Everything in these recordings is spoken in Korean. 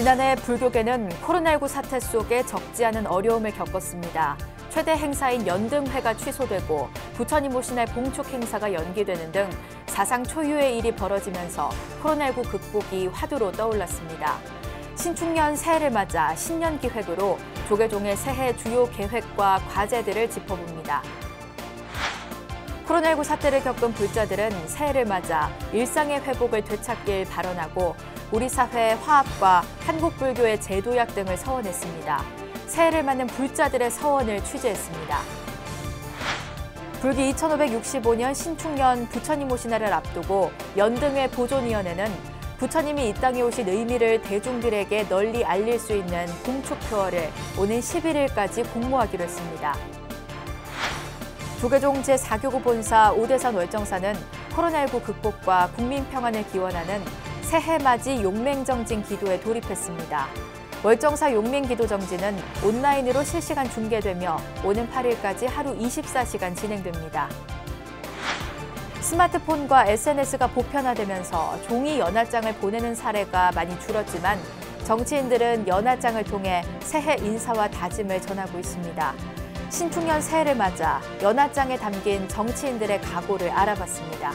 지난해 불교계는 코로나19 사태 속에 적지 않은 어려움을 겪었습니다. 최대 행사인 연등회가 취소되고 부처님 오신 의 봉축 행사가 연기되는 등 사상 초유의 일이 벌어지면서 코로나19 극복이 화두로 떠올랐습니다. 신축년 새해를 맞아 신년 기획으로 조계종의 새해 주요 계획과 과제들을 짚어봅니다. 코로나19 사태를 겪은 불자들은 새해를 맞아 일상의 회복을 되찾길 바라고 우리 사회의 화합과 한국 불교의 제도약 등을 서원했습니다. 새해를 맞는 불자들의 서원을 취재했습니다. 불기 2565년 신축년 부처님 오신 날을 앞두고 연등회 보존위원회는 부처님이 이 땅에 오신 의미를 대중들에게 널리 알릴 수 있는 공축표어를 오는 11일까지 공모하기로 했습니다. 조계종 제4교구 본사 오대산 월정사는 코로나19 극복과 국민 평안을 기원하는 새해 맞이 용맹정진 기도에 돌입했습니다. 월정사 용맹기도정진은 온라인으로 실시간 중계되며 오는 8일까지 하루 24시간 진행됩니다. 스마트폰과 SNS가 보편화되면서 종이 연하장을 보내는 사례가 많이 줄었지만 정치인들은 연하장을 통해 새해 인사와 다짐을 전하고 있습니다. 신축년 새해를 맞아 연하장에 담긴 정치인들의 각오를 알아봤습니다.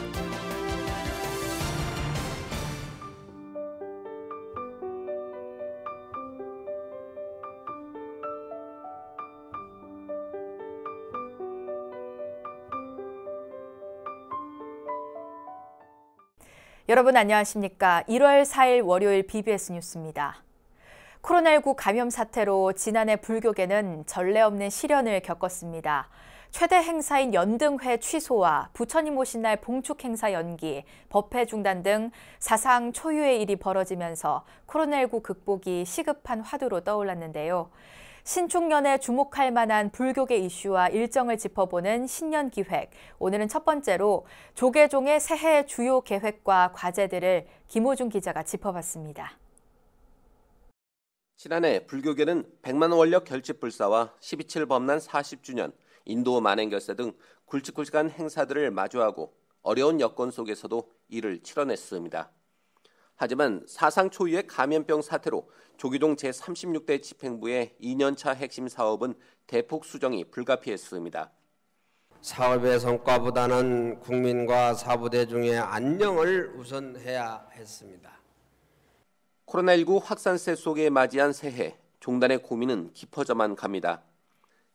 여러분 안녕하십니까. 1월 4일 월요일 BBS 뉴스입니다. 코로나19 감염 사태로 지난해 불교계는 전례 없는 시련을 겪었습니다. 최대 행사인 연등회 취소와 부처님 오신 날 봉축 행사 연기, 법회 중단 등 사상 초유의 일이 벌어지면서 코로나19 극복이 시급한 화두로 떠올랐는데요. 신축년에 주목할 만한 불교계 이슈와 일정을 짚어보는 신년 기획. 오늘은 첫 번째로 조계종의 새해 주요 계획과 과제들을 김호중 기자가 짚어봤습니다. 지난해 불교계는 100만 원력 결집 불사와 12.7 범난 40주년, 인도 만행 결사등 굵직굵직한 행사들을 마주하고 어려운 여건 속에서도 이를 치러냈습니다. 하지만 사상 초유의 감염병 사태로 조기동 제36대 집행부의 2년차 핵심 사업은 대폭 수정이 불가피했습니다. 사업의 성과보다는 국민과 사부대중의 안녕을 우선해야 했습니다. 코로나19 확산세 속에 맞이한 새해 종단의 고민은 깊어져만 갑니다.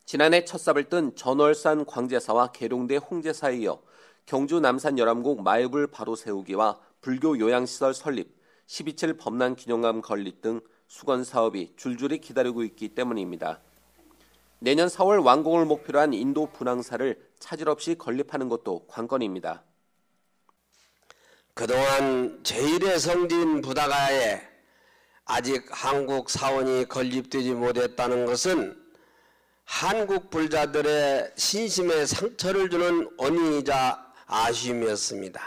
지난해 첫삽을 뜬 전월산 광제사와 계룡대 홍제사에 이어 경주 남산 열암국 마을불 바로 세우기와 불교 요양시설 설립, 12.7 범난 기념관 건립 등 수건 사업이 줄줄이 기다리고 있기 때문입니다. 내년 4월 완공을 목표로 한 인도 분황사를 차질 없이 건립하는 것도 관건입니다. 그동안 제1의 성진 부다가에 아직 한국 사원이 건립되지 못했다는 것은 한국 불자들의 신심에 상처를 주는 원인이자 아쉬움이었습니다.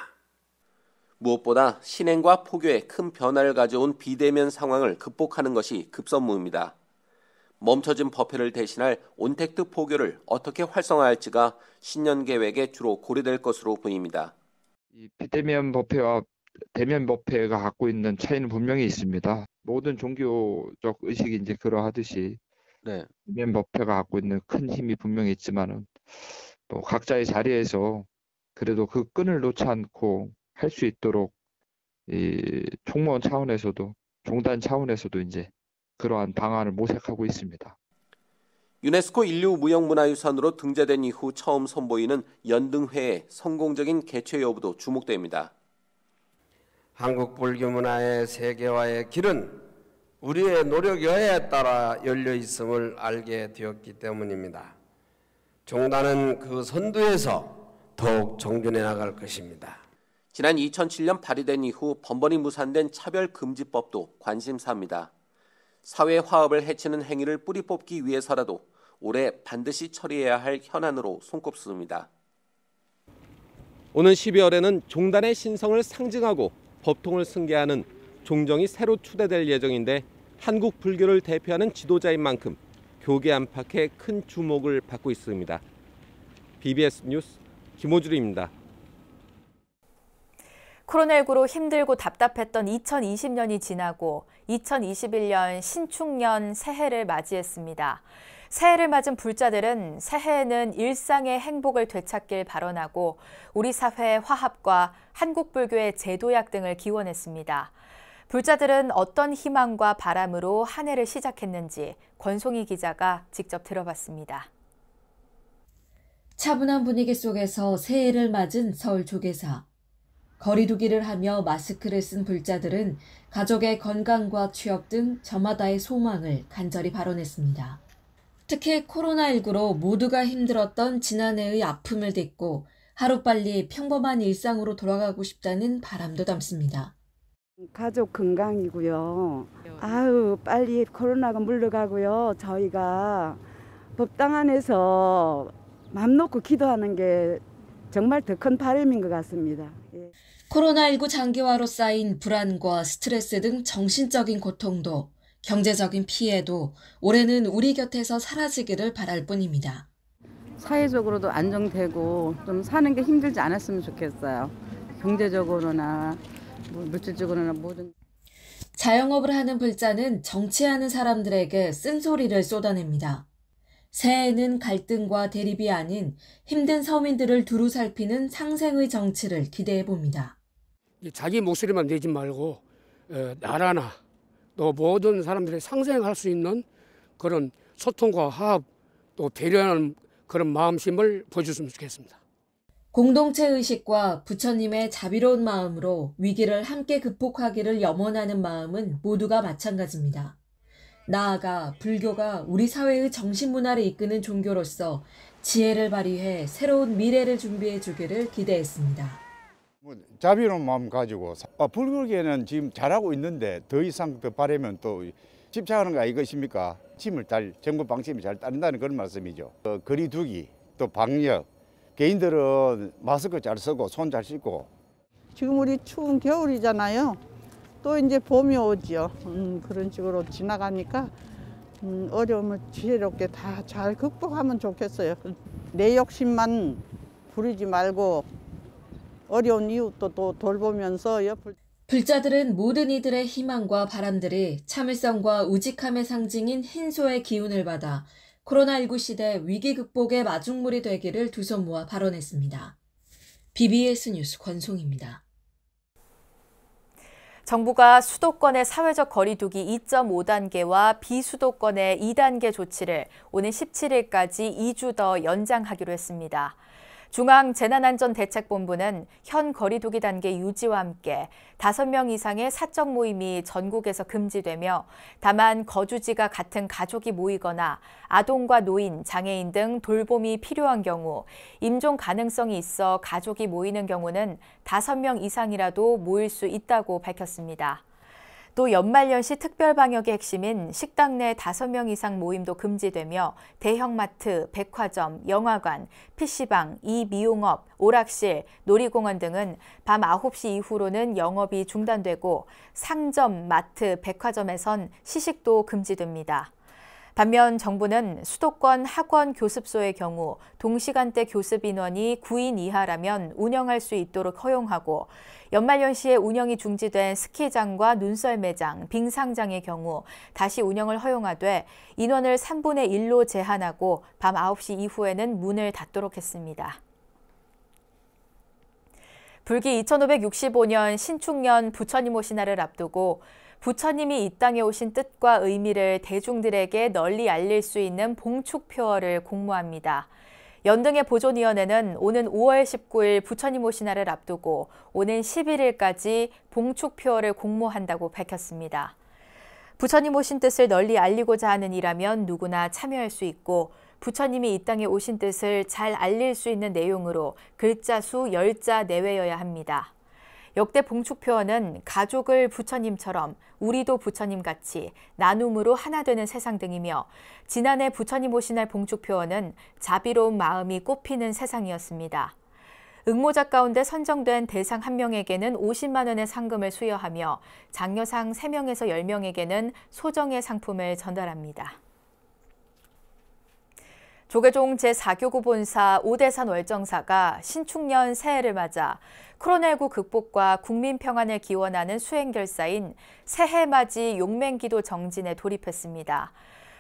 무엇보다 신행과 포교에 큰 변화를 가져온 비대면 상황을 극복하는 것이 급선무입니다. 멈춰진 법회를 대신할 온택트 포교를 어떻게 활성화할지가 신년 계획에 주로 고려될 것으로 보입니다. 이 비대면 법회와 대면 법회가 갖고 있는 차이는 분명히 있습니다. 모든 종교적 의식이 이제 그러하듯이 네. 이면 법회가 갖고 있는 큰 힘이 분명히 있지만은 또 각자의 자리에서 그래도 그 끈을 놓지 않고 할 수 있도록 이 총무원 차원에서도 종단 차원에서도 이제 그러한 방안을 모색하고 있습니다. 유네스코 인류 무형문화유산으로 등재된 이후 처음 선보이는 연등회의 성공적인 개최 여부도 주목됩니다. 한국 불교 문화의 세계화의 길은 우리의 노력 여에 따라 열려 있음을 알게 되었기 때문입니다. 종단은 그 선두에서 더욱 정전해 나갈 것입니다. 지난 2007년 발의된 이후 번번이 무산된 차별금지법도 관심사입니다. 사회 화합을 해치는 행위를 뿌리 뽑기 위해서라도 올해 반드시 처리해야 할 현안으로 손꼽습니다. 오는 12월에는 종단의 신성을 상징하고 법통을 승계하는 종정이 새로 추대될 예정인데 한국 불교를 대표하는 지도자인 만큼 교계 안팎에 큰 주목을 받고 있습니다. BBS 뉴스 김호주입니다. 코로나19로 힘들고 답답했던 2020년이 지나고 2021년 신축년 새해를 맞이했습니다. 새해를 맞은 불자들은 새해에는 일상의 행복을 되찾길 발언하고 우리 사회의 화합과 한국불교의 제도약 등을 기원했습니다. 불자들은 어떤 희망과 바람으로 한 해를 시작했는지 권송희 기자가 직접 들어봤습니다. 차분한 분위기 속에서 새해를 맞은 서울 조계사. 거리두기를 하며 마스크를 쓴 불자들은 가족의 건강과 취업 등 저마다의 소망을 간절히 발언했습니다. 특히 코로나19로 모두가 힘들었던 지난해의 아픔을 딛고 하루빨리 평범한 일상으로 돌아가고 싶다는 바람도 담습니다. 가족 건강이고요. 아유, 빨리 코로나가 물러가고요. 저희가 법당 안에서 맘 놓고 기도하는 게 정말 더 큰 바람인 것 같습니다. 예. 코로나19 장기화로 쌓인 불안과 스트레스 등 정신적인 고통도 경제적인 피해도 올해는 우리 곁에서 사라지기를 바랄 뿐입니다. 사회적으로도 안정되고 좀 사는 게 힘들지 않았으면 좋겠어요. 경제적으로나 뭐 물질적으로나 모든. 자영업을 하는 불자는 정치하는 사람들에게 쓴소리를 쏟아냅니다. 새해에는 갈등과 대립이 아닌 힘든 서민들을 두루 살피는 상생의 정치를 기대해 봅니다. 자기 목소리만 내지 말고 나라나 또 모든 사람들이 상생할 수 있는 그런 소통과 화합 또 배려하는 그런 마음심을 보여줬으면 좋겠습니다. 공동체 의식과 부처님의 자비로운 마음으로 위기를 함께 극복하기를 염원하는 마음은 모두가 마찬가지입니다. 나아가 불교가 우리 사회의 정신문화를 이끄는 종교로서 지혜를 발휘해 새로운 미래를 준비해 주기를 기대했습니다. 뭐 자비로운 마음 가지고 아, 불교계는 지금 잘하고 있는데 더 이상 더 바라면 또 집착하는 거 아니겠습니까? 침을 딸 정부 방침이 잘 따른다는 그런 말씀이죠. 어, 거리두기 또 방역 개인들은 마스크 잘 쓰고 손 잘 씻고 지금 우리 추운 겨울이잖아요. 또 이제 봄이 오지요. 음, 그런 식으로 지나가니까 음, 어려움을 지혜롭게 다 잘 극복하면 좋겠어요. 내 욕심만 부리지 말고 어려운 이웃도 또 돌보면서 옆을 불자들은 모든 이들의 희망과 바람들이 참을성과 우직함의 상징인 흰소의 기운을 받아 코로나19 시대 위기 극복의 마중물이 되기를 두 손 모아 발언했습니다. BBS 뉴스 권송입니다. 정부가 수도권의 사회적 거리두기 2.5단계와 비수도권의 2단계 조치를 오는 17일까지 2주 더 연장하기로 했습니다. 중앙재난안전대책본부는 현 거리두기 단계 유지와 함께 5명 이상의 사적 모임이 전국에서 금지되며 다만 거주지가 같은 가족이 모이거나 아동과 노인, 장애인 등 돌봄이 필요한 경우 임종 가능성이 있어 가족이 모이는 경우는 5명 이상이라도 모일 수 있다고 밝혔습니다. 또 연말연시 특별방역의 핵심인 식당 내 5명 이상 모임도 금지되며 대형마트, 백화점, 영화관, PC방, 이미용업, 오락실, 놀이공원 등은 밤 9시 이후로는 영업이 중단되고 상점, 마트, 백화점에선 시식도 금지됩니다. 반면 정부는 수도권 학원 교습소의 경우 동시간대 교습 인원이 9인 이하라면 운영할 수 있도록 허용하고 연말연시에 운영이 중지된 스키장과 눈썰매장, 빙상장의 경우 다시 운영을 허용하되 인원을 3분의 1로 제한하고 밤 9시 이후에는 문을 닫도록 했습니다. 불기 2565년 신축년 부처님 오신날을 앞두고 부처님이 이 땅에 오신 뜻과 의미를 대중들에게 널리 알릴 수 있는 봉축표어를 공모합니다. 연등의 보존위원회는 오는 5월 19일 부처님 오신 날을 앞두고 오는 11일까지 봉축표어를 공모한다고 밝혔습니다. 부처님 오신 뜻을 널리 알리고자 하는 이라면 누구나 참여할 수 있고 부처님이 이 땅에 오신 뜻을 잘 알릴 수 있는 내용으로 글자 수 10자 내외여야 합니다. 역대 봉축표어는 가족을 부처님처럼 우리도 부처님같이 나눔으로 하나 되는 세상 등이며 지난해 부처님 오신 날 봉축표어는 자비로운 마음이 꽃피는 세상이었습니다. 응모작 가운데 선정된 대상 1명에게는 50만 원의 상금을 수여하며 장려상 3명에서 10명에게는 소정의 상품을 전달합니다. 조계종 제4교구 본사 오대산 월정사가 신축년 새해를 맞아 코로나19 극복과 국민 평안을 기원하는 수행결사인 새해맞이 용맹기도 정진에 돌입했습니다.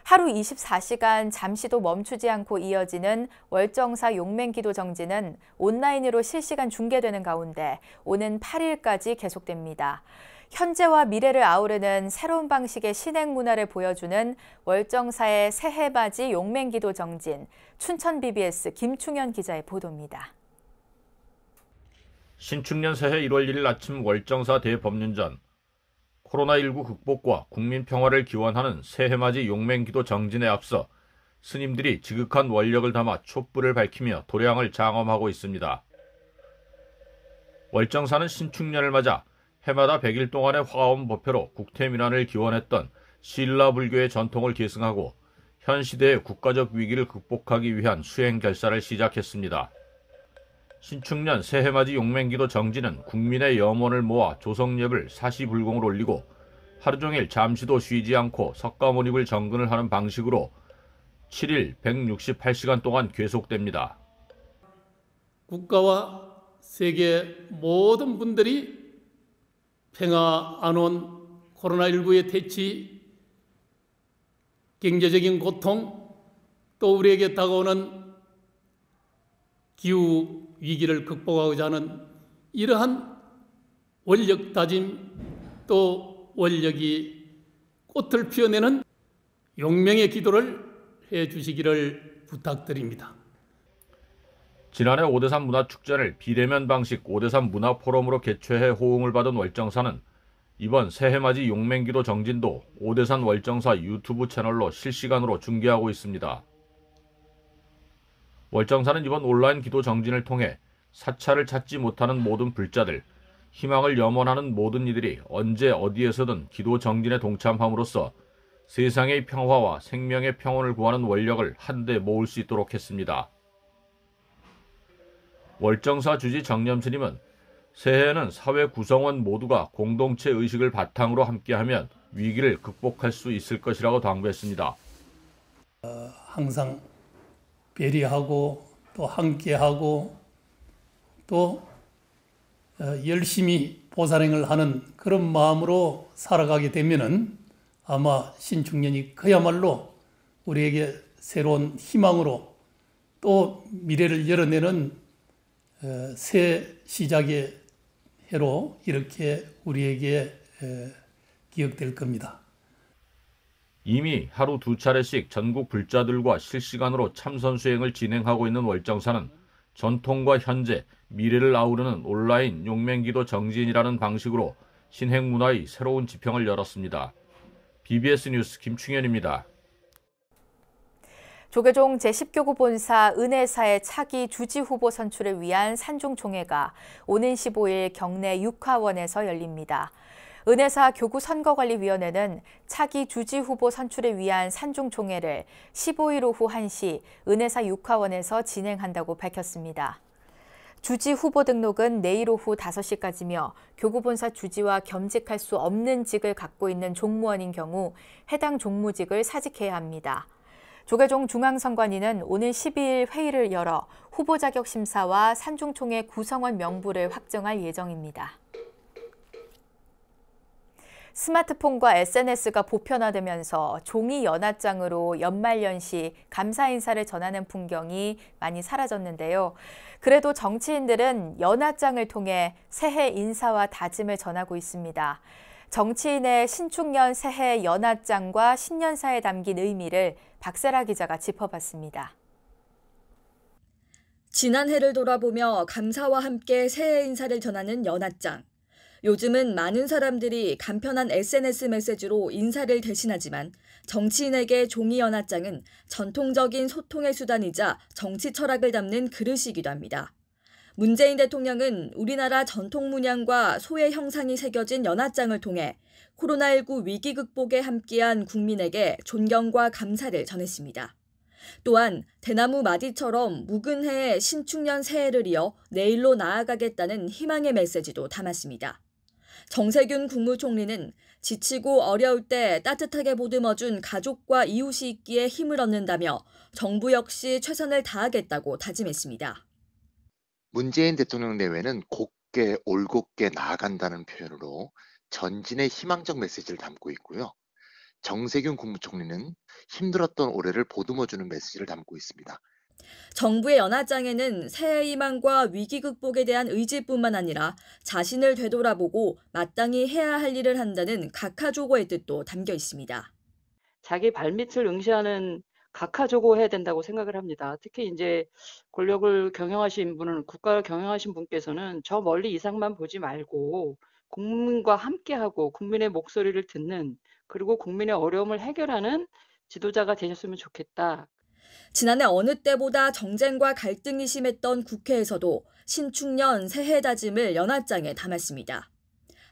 하루 24시간 잠시도 멈추지 않고 이어지는 월정사 용맹기도 정진은 온라인으로 실시간 중계되는 가운데 오는 8일까지 계속됩니다. 현재와 미래를 아우르는 새로운 방식의 신행 문화를 보여주는 월정사의 새해맞이 용맹기도 정진, 춘천 BBS 김충현 기자의 보도입니다. 신축년 새해 1월 1일 아침 월정사 대법륜전, 코로나19 극복과 국민 평화를 기원하는 새해맞이 용맹기도 정진에 앞서 스님들이 지극한 원력을 담아 촛불을 밝히며 도량을 장엄하고 있습니다. 월정사는 신축년을 맞아 해마다 100일 동안의 화엄 법회로 국태민안을 기원했던 신라 불교의 전통을 계승하고 현 시대의 국가적 위기를 극복하기 위한 수행 결사를 시작했습니다. 신축년 새해맞이 용맹기도 정지는 국민의 염원을 모아 조성엽을 사시불공을 올리고 하루 종일 잠시도 쉬지 않고 석가모니을 정근을 하는 방식으로 7일 168시간 동안 계속됩니다. 국가와 세계 모든 분들이 평화, 안온, 코로나19의 퇴치, 경제적인 고통, 또 우리에게 다가오는 기후 위기를 극복하고자 하는 이러한 원력 다짐 또 원력이 꽃을 피워내는 용맹의 기도를 해 주시기를 부탁드립니다. 지난해 5대3 문화축제를 비대면 방식 5대3 문화포럼으로 개최해 호응을 받은 월정사는 이번 새해맞이 용맹기도 정진도 5대3 월정사 유튜브 채널로 실시간으로 중계하고 있습니다. 월정사는 이번 온라인 기도 정진을 통해 사찰을 찾지 못하는 모든 불자들, 희망을 염원하는 모든 이들이 언제 어디에서든 기도 정진에 동참함으로써 세상의 평화와 생명의 평온을 구하는 원력을 한데 모을 수 있도록 했습니다. 월정사 주지 정념스님은 새해에는 사회 구성원 모두가 공동체 의식을 바탕으로 함께하면 위기를 극복할 수 있을 것이라고 당부했습니다. 어, 항상 배려하고 또 함께하고 또 어, 열심히 보살행을 하는 그런 마음으로 살아가게 되면은 아마 신중년이 그야말로 우리에게 새로운 희망으로 또 미래를 열어내는 어, 새 시작의 해로 이렇게 우리에게 어, 기억될 겁니다. 이미 하루 두 차례씩 전국 불자들과 실시간으로 참선 수행을 진행하고 있는 월정사는 전통과 현재, 미래를 아우르는 온라인 용맹기도 정진이라는 방식으로 신행 문화의 새로운 지평을 열었습니다. BBS 뉴스 김충현입니다. 조계종 제10교구 본사 은혜사의 차기 주지 후보 선출을 위한 산중총회가 오는 15일 경내 육화원에서 열립니다. 은혜사 교구선거관리위원회는 차기 주지 후보 선출을 위한 산중총회를 15일 오후 1시 은혜사 육화원에서 진행한다고 밝혔습니다. 주지 후보 등록은 내일 오후 5시까지며 교구본사 주지와 겸직할 수 없는 직을 갖고 있는 종무원인 경우 해당 종무직을 사직해야 합니다. 조계종 중앙선관위는 오늘 12일 회의를 열어 후보 자격 심사와 산중총회 구성원 명부를 확정할 예정입니다. 스마트폰과 SNS가 보편화되면서 종이 연하장으로 연말연시 감사 인사를 전하는 풍경이 많이 사라졌는데요. 그래도 정치인들은 연하장을 통해 새해 인사와 다짐을 전하고 있습니다. 정치인의 신축년 새해 연하장과 신년사에 담긴 의미를 박세라 기자가 짚어봤습니다. 지난해를 돌아보며 감사와 함께 새해 인사를 전하는 연하장. 요즘은 많은 사람들이 간편한 SNS 메시지로 인사를 대신하지만 정치인에게 종이 연하장은 전통적인 소통의 수단이자 정치 철학을 담는 그릇이기도 합니다. 문재인 대통령은 우리나라 전통 문양과 소의 형상이 새겨진 연화장을 통해 코로나19 위기 극복에 함께한 국민에게 존경과 감사를 전했습니다. 또한 대나무 마디처럼 묵은 해에 신축년 새해를 이어 내일로 나아가겠다는 희망의 메시지도 담았습니다. 정세균 국무총리는 지치고 어려울 때 따뜻하게 보듬어준 가족과 이웃이 있기에 힘을 얻는다며 정부 역시 최선을 다하겠다고 다짐했습니다. 문재인 대통령 내외는 곱게 올곧게 나아간다는 표현으로 전진의 희망적 메시지를 담고 있고요. 정세균 국무총리는 힘들었던 올해를 보듬어주는 메시지를 담고 있습니다. 정부의 연하장에는 새해 희망과 위기 극복에 대한 의지뿐만 아니라 자신을 되돌아보고 마땅히 해야 할 일을 한다는 각하조거의 뜻도 담겨 있습니다. 자기 발밑을 응시하는 각하조고해야 된다고 생각을 합니다. 특히 이제 권력을 경영하신 분은 국가를 경영하신 분께서는 저 멀리 이상만 보지 말고 국민과 함께하고 국민의 목소리를 듣는 그리고 국민의 어려움을 해결하는 지도자가 되셨으면 좋겠다. 지난해 어느 때보다 정쟁과 갈등이 심했던 국회에서도 신축년 새해 다짐을 연합장에 담았습니다.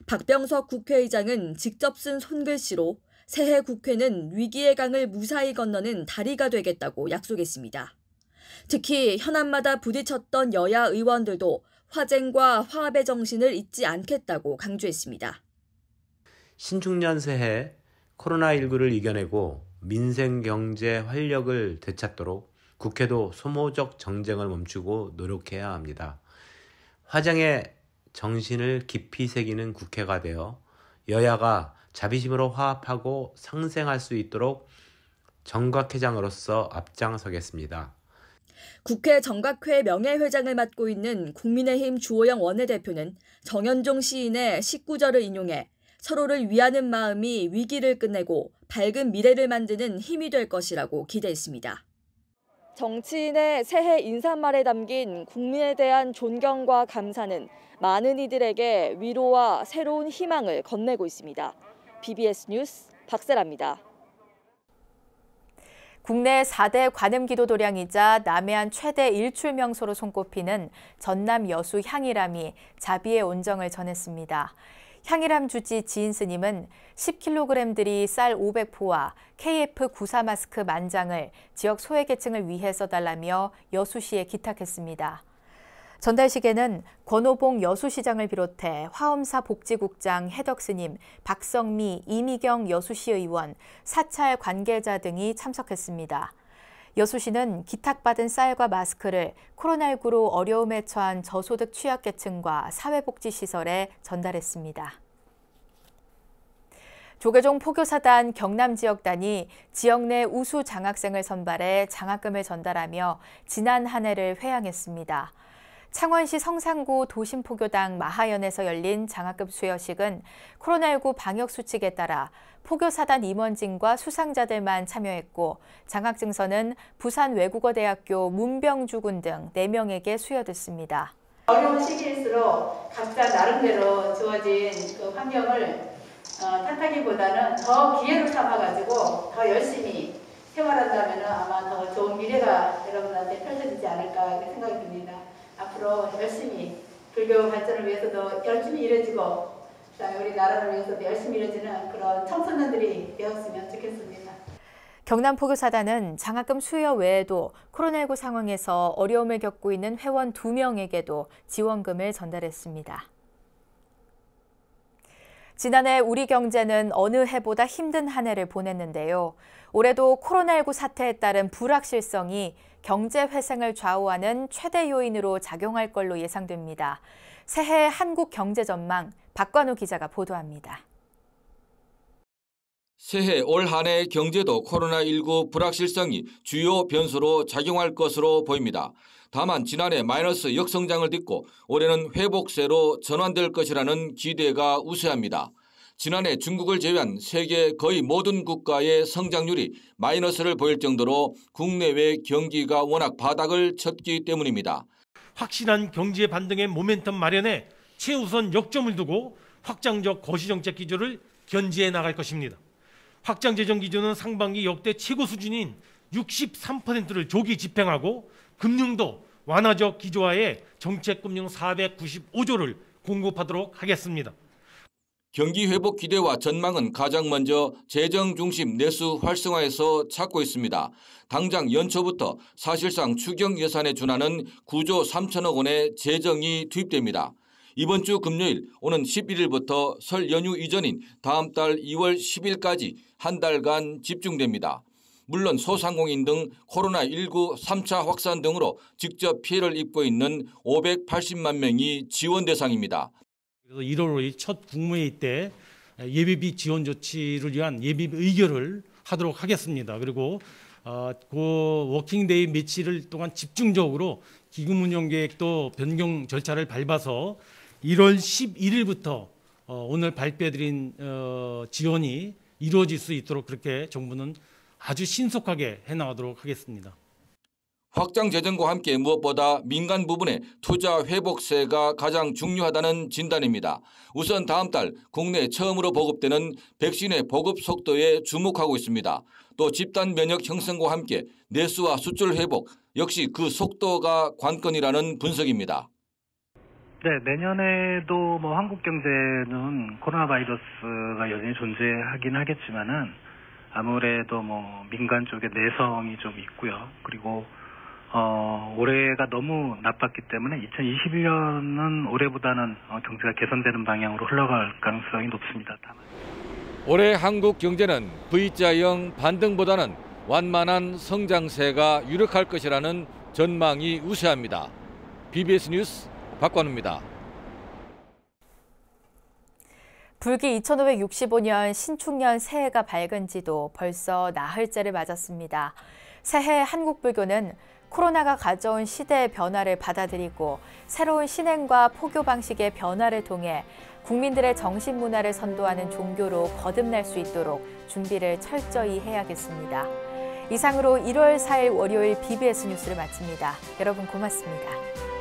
박병석 국회의장은 직접 쓴 손글씨로 새해 국회는 위기의 강을 무사히 건너는 다리가 되겠다고 약속했습니다. 특히 현안마다 부딪혔던 여야 의원들도 화쟁과 화합의 정신을 잊지 않겠다고 강조했습니다. 신축년 새해 코로나19를 이겨내고 민생 경제 활력을 되찾도록 국회도 소모적 정쟁을 멈추고 노력해야 합니다. 화쟁의 정신을 깊이 새기는 국회가 되어 여야가 자비심으로 화합하고 상생할 수 있도록 정각회장으로서 앞장서겠습니다. 국회 정각회 명예회장을 맡고 있는 국민의힘 주호영 원내대표는 정현종 시인의 19절을 인용해 서로를 위하는 마음이 위기를 끝내고 밝은 미래를 만드는 힘이 될 것이라고 기대했습니다. 정치인의 새해 인사말에 담긴 국민에 대한 존경과 감사는 많은 이들에게 위로와 새로운 희망을 건네고 있습니다. BBS 뉴스 박세라입니다. 국내 4대 관음기도 도량이자 남해안 최대 일출 명소로 손꼽히는 전남 여수 향일암이 자비의 온정을 전했습니다. 향일암 주지 지인 스님은 10kg들이 쌀 500포와 KF94 마스크 만장을 지역 소외계층을 위해 써달라며 여수시에 기탁했습니다. 전달식에는 권호봉 여수시장을 비롯해 화엄사 복지국장 해덕스님, 박성미, 이미경 여수시의원, 사찰 관계자 등이 참석했습니다. 여수시는 기탁받은 쌀과 마스크를 코로나19로 어려움에 처한 저소득 취약계층과 사회복지시설에 전달했습니다. 조계종 포교사단 경남지역단이 지역 내 우수 장학생을 선발해 장학금을 전달하며 지난 한 해를 회양했습니다. 창원시 성산구 도심포교당 마하연에서 열린 장학금 수여식은 코로나19 방역수칙에 따라 포교사단 임원진과 수상자들만 참여했고 장학증서는 부산외국어대학교 문병주 군등 4명에게 수여됐습니다. 어려운 시기일수록 각자 나름대로 주어진 그 환경을 어, 탓하기보다는 더 기회로 삼아가지고 더 열심히 생활한다면 아마 더 좋은 미래가 여러분한테 펼쳐지지 않을까 생각이 듭니다. 앞으로 열심히 불교 발전을 위해서도 열심히 일해주고 우리 나라를 위해서도 열심히 일해주는 그런 청소년들이 되었으면 좋겠습니다. 경남포교사단은 장학금 수여 외에도 코로나19 상황에서 어려움을 겪고 있는 회원 2명에게도 지원금을 전달했습니다. 지난해 우리 경제는 어느 해보다 힘든 한 해를 보냈는데요. 올해도 코로나19 사태에 따른 불확실성이 경제 회생을 좌우하는 최대 요인으로 작용할 걸로 예상됩니다. 새해 한국 경제 전망 박관우 기자가 보도합니다. 새해 올한해 경제도 코로나19 불확실성이 주요 변수로 작용할 것으로 보입니다. 다만 지난해 마이너스 역성장을 딛고 올해는 회복세로 전환될 것이라는 기대가 우세합니다. 지난해 중국을 제외한 세계 거의 모든 국가의 성장률이 마이너스를 보일 정도로 국내외 경기가 워낙 바닥을 쳤기 때문입니다. 확실한 경제 반등의 모멘텀 마련에 최우선 역점을 두고 확장적 거시정책 기조를 견지해 나갈 것입니다. 확장 재정 기조는 상반기 역대 최고 수준인 63%를 조기 집행하고 금융도 완화적 기조화에 정책금융 495조를 공급하도록 하겠습니다. 경기 회복 기대와 전망은 가장 먼저 재정 중심 내수 활성화에서 찾고 있습니다. 당장 연초부터 사실상 추경 예산에 준하는 9조 3천억 원의 재정이 투입됩니다. 이번 주 금요일 오는 11일부터 설 연휴 이전인 다음 달 2월 10일까지 한 달간 집중됩니다. 물론 소상공인 등 코로나19 3차 확산 등으로 직접 피해를 입고 있는 580만 명이 지원 대상입니다. 그래서 1월 5일 첫 국무회의 때 예비비 지원 조치를 위한 예비 비 의결을 하도록 하겠습니다. 그리고 그 어, 워킹데이 며칠을 동안 집중적으로 기금 운용 계획도 변경 절차를 밟아서 1월 11일부터 어, 오늘 발표해드린 어, 지원이 이루어질 수 있도록 그렇게 정부는 아주 신속하게 해나가도록 하겠습니다. 확장 재정과 함께 무엇보다 민간 부분의 투자 회복세가 가장 중요하다는 진단입니다. 우선 다음 달 국내 처음으로 보급되는 백신의 보급 속도에 주목하고 있습니다. 또 집단 면역 형성과 함께 내수와 수출 회복 역시 그 속도가 관건이라는 분석입니다. 네, 내년에도 뭐 한국 경제는 코로나 바이러스가 여전히 존재하긴 하겠지만은 아무래도 뭐 민간 쪽에 내성이 좀 있고요. 그리고 어, 올해가 너무 나빴기 때문에 2021년은 올해보다는 어, 경제가 개선되는 방향으로 흘러갈 가능성이 높습니다. 다만. 올해 한국 경제는 V자형 반등보다는 완만한 성장세가 유력할 것이라는 전망이 우세합니다. BBS 뉴스 박관우입니다. 불기 2565년 신축년 새해가 밝은 지도 벌써 나흘째를 맞았습니다. 새해 한국불교는 코로나가 가져온 시대의 변화를 받아들이고 새로운 신행과 포교 방식의 변화를 통해 국민들의 정신문화를 선도하는 종교로 거듭날 수 있도록 준비를 철저히 해야겠습니다. 이상으로 1월 4일 월요일 BBS 뉴스를 마칩니다. 여러분 고맙습니다.